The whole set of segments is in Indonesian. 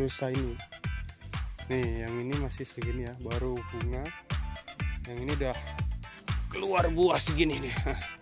desa ini nih yang ini masih segini ya baru bunga yang ini udah keluar buah segini nih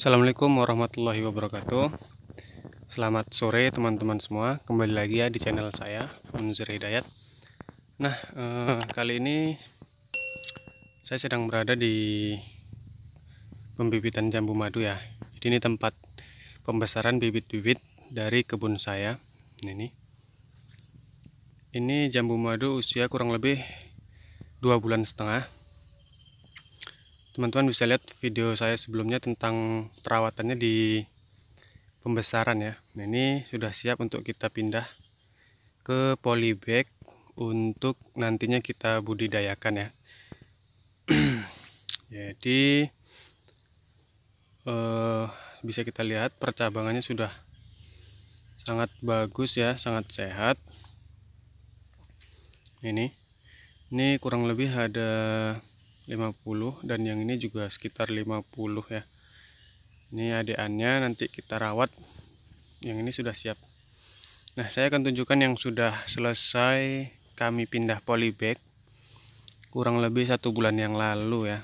Assalamualaikum warahmatullahi wabarakatuh Selamat sore teman-teman semua Kembali lagi ya di channel saya Munzir Hidayat Nah eh, kali ini Saya sedang berada di Pembibitan jambu madu ya Jadi ini tempat pembesaran bibit-bibit Dari kebun saya Ini Ini jambu madu usia kurang lebih dua bulan setengah teman-teman bisa lihat video saya sebelumnya tentang perawatannya di pembesaran ya nah, ini sudah siap untuk kita pindah ke polybag untuk nantinya kita budidayakan ya jadi eh, bisa kita lihat percabangannya sudah sangat bagus ya sangat sehat ini ini kurang lebih ada 50 dan yang ini juga sekitar 50 ya ini adeannya nanti kita rawat yang ini sudah siap nah saya akan tunjukkan yang sudah selesai kami pindah polybag kurang lebih satu bulan yang lalu ya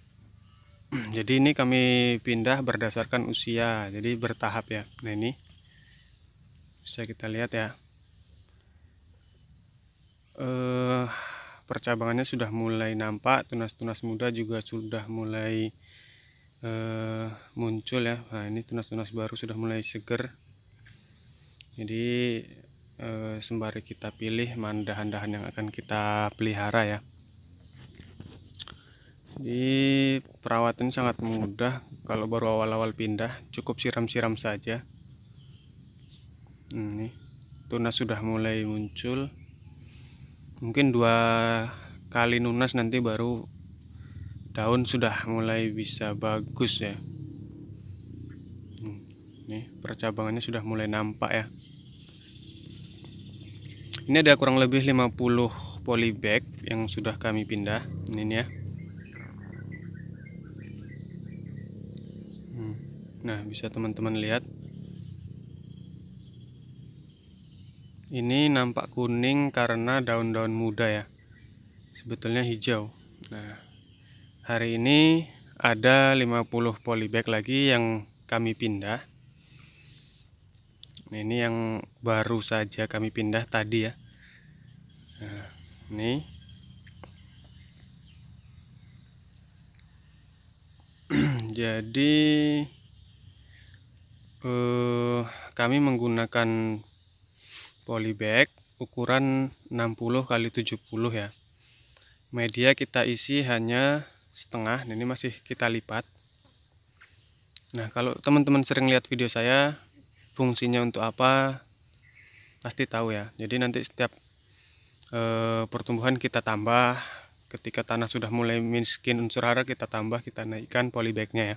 jadi ini kami pindah berdasarkan usia jadi bertahap ya nah ini bisa kita lihat ya eh percabangannya sudah mulai nampak tunas-tunas muda juga sudah mulai uh, muncul ya nah ini tunas-tunas baru sudah mulai seger jadi uh, sembari kita pilih mandahan-dahan yang akan kita pelihara ya jadi perawatan sangat mudah kalau baru awal-awal pindah cukup siram-siram saja ini tunas sudah mulai muncul mungkin dua kali nunas nanti baru daun sudah mulai bisa bagus ya hmm, ini percabangannya sudah mulai nampak ya ini ada kurang lebih 50 polybag yang sudah kami pindah ini ya hmm, nah bisa teman-teman lihat ini nampak kuning karena daun-daun muda ya sebetulnya hijau nah hari ini ada 50 polybag lagi yang kami pindah nah, ini yang baru saja kami pindah tadi ya nah, ini jadi eh, kami menggunakan polybag ukuran 60 kali 70 ya media kita isi hanya setengah ini masih kita lipat nah kalau teman-teman sering lihat video saya fungsinya untuk apa pasti tahu ya jadi nanti setiap e, pertumbuhan kita tambah ketika tanah sudah mulai miskin unsur hara kita tambah kita naikkan polybagnya ya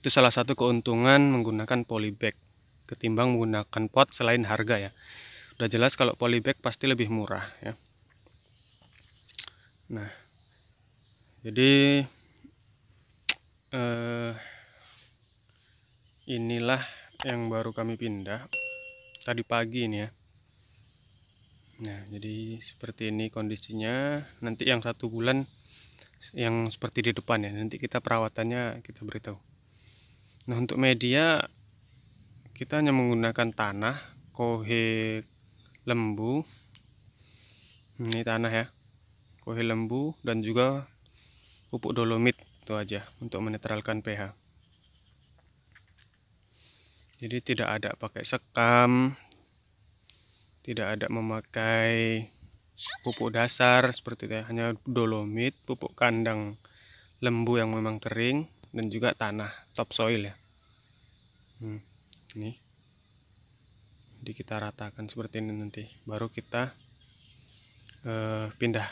itu salah satu keuntungan menggunakan polybag ketimbang menggunakan pot selain harga ya udah jelas kalau polybag pasti lebih murah ya nah jadi eh, inilah yang baru kami pindah tadi pagi ini ya nah jadi seperti ini kondisinya nanti yang satu bulan yang seperti di depan ya nanti kita perawatannya kita beritahu nah untuk media kita hanya menggunakan tanah kohe lembu hmm, ini tanah ya kohe lembu dan juga pupuk dolomit itu aja untuk menetralkan pH jadi tidak ada pakai sekam tidak ada memakai pupuk dasar seperti itu ya. hanya dolomit pupuk kandang lembu yang memang kering dan juga tanah topsoil ya hmm ini jadi kita ratakan seperti ini nanti baru kita eh, pindah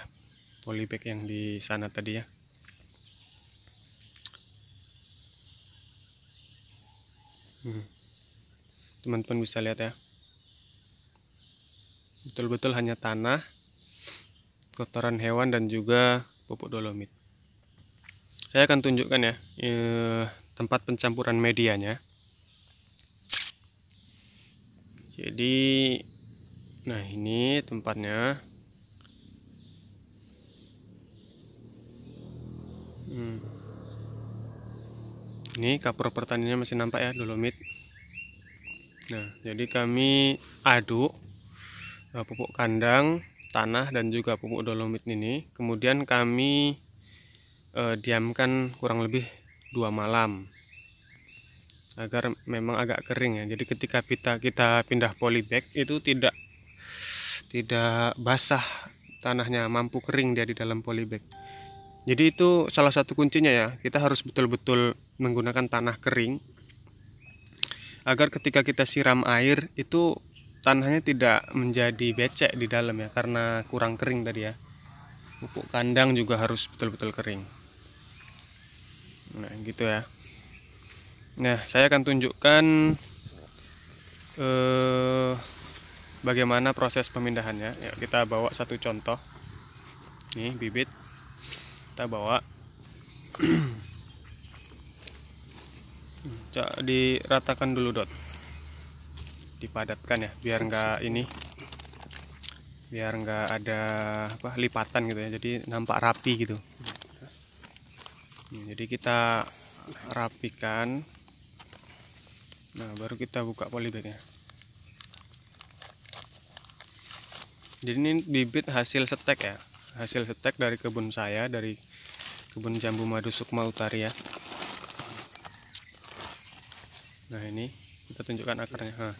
polybag yang di sana tadi ya hmm. teman-teman hmm. bisa lihat ya betul-betul hanya tanah kotoran hewan dan juga pupuk dolomit saya akan tunjukkan ya eh, tempat pencampuran medianya jadi nah ini tempatnya hmm. ini kapur pertaniannya masih nampak ya dolomit nah jadi kami aduk eh, pupuk kandang tanah dan juga pupuk dolomit ini kemudian kami eh, diamkan kurang lebih dua malam agar memang agak kering ya jadi ketika kita kita pindah polybag itu tidak tidak basah tanahnya mampu kering dia di dalam polybag jadi itu salah satu kuncinya ya kita harus betul-betul menggunakan tanah kering agar ketika kita siram air itu tanahnya tidak menjadi becek di dalam ya karena kurang kering tadi ya pupuk kandang juga harus betul-betul kering nah gitu ya Nah, saya akan tunjukkan eh, bagaimana proses pemindahannya. Ya, kita bawa satu contoh. Nih, bibit kita bawa Cak diratakan dulu dot. Dipadatkan ya, biar enggak ini biar enggak ada apa lipatan gitu ya. Jadi nampak rapi gitu. Nah, jadi kita rapikan nah baru kita buka polybagnya jadi ini bibit hasil setek ya hasil setek dari kebun saya dari kebun jambu madu Sukma Utari ya nah ini kita tunjukkan akarnya ha. Nah.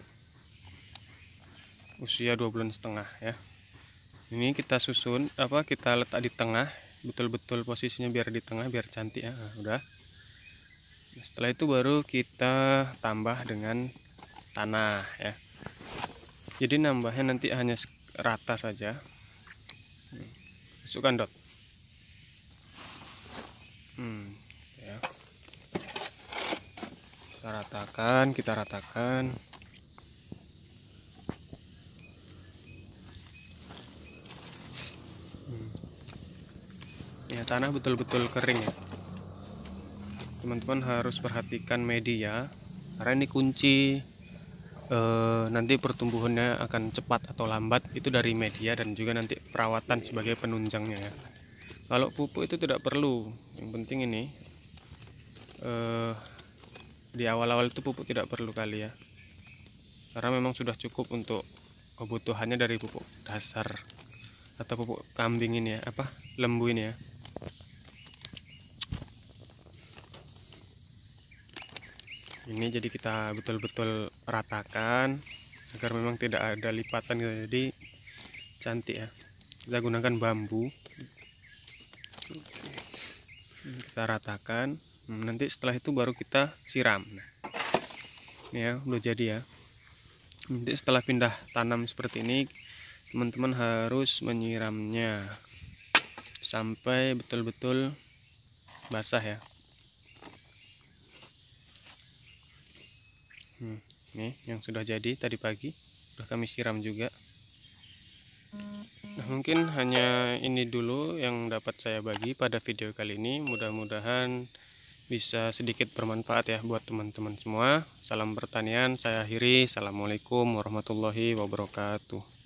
usia dua bulan setengah ya ini kita susun apa kita letak di tengah betul-betul posisinya biar di tengah biar cantik ya nah, udah setelah itu baru kita tambah dengan tanah ya jadi nambahnya nanti hanya rata saja masukkan dot hmm, ya. kita ratakan kita ratakan hmm. ya tanah betul-betul kering ya teman-teman harus perhatikan media karena ini kunci e, nanti pertumbuhannya akan cepat atau lambat itu dari media dan juga nanti perawatan sebagai penunjangnya ya kalau pupuk itu tidak perlu yang penting ini e, di awal-awal itu pupuk tidak perlu kali ya karena memang sudah cukup untuk kebutuhannya dari pupuk dasar atau pupuk kambing ini ya apa lembu ini ya ini jadi kita betul-betul ratakan agar memang tidak ada lipatan gitu jadi cantik ya kita gunakan bambu kita ratakan hmm, nanti setelah itu baru kita siram nah, ini ya udah jadi ya nanti setelah pindah tanam seperti ini teman-teman harus menyiramnya sampai betul-betul basah ya hmm, nih yang sudah jadi tadi pagi sudah kami siram juga nah, mungkin hanya ini dulu yang dapat saya bagi pada video kali ini mudah-mudahan bisa sedikit bermanfaat ya buat teman-teman semua salam pertanian saya akhiri assalamualaikum warahmatullahi wabarakatuh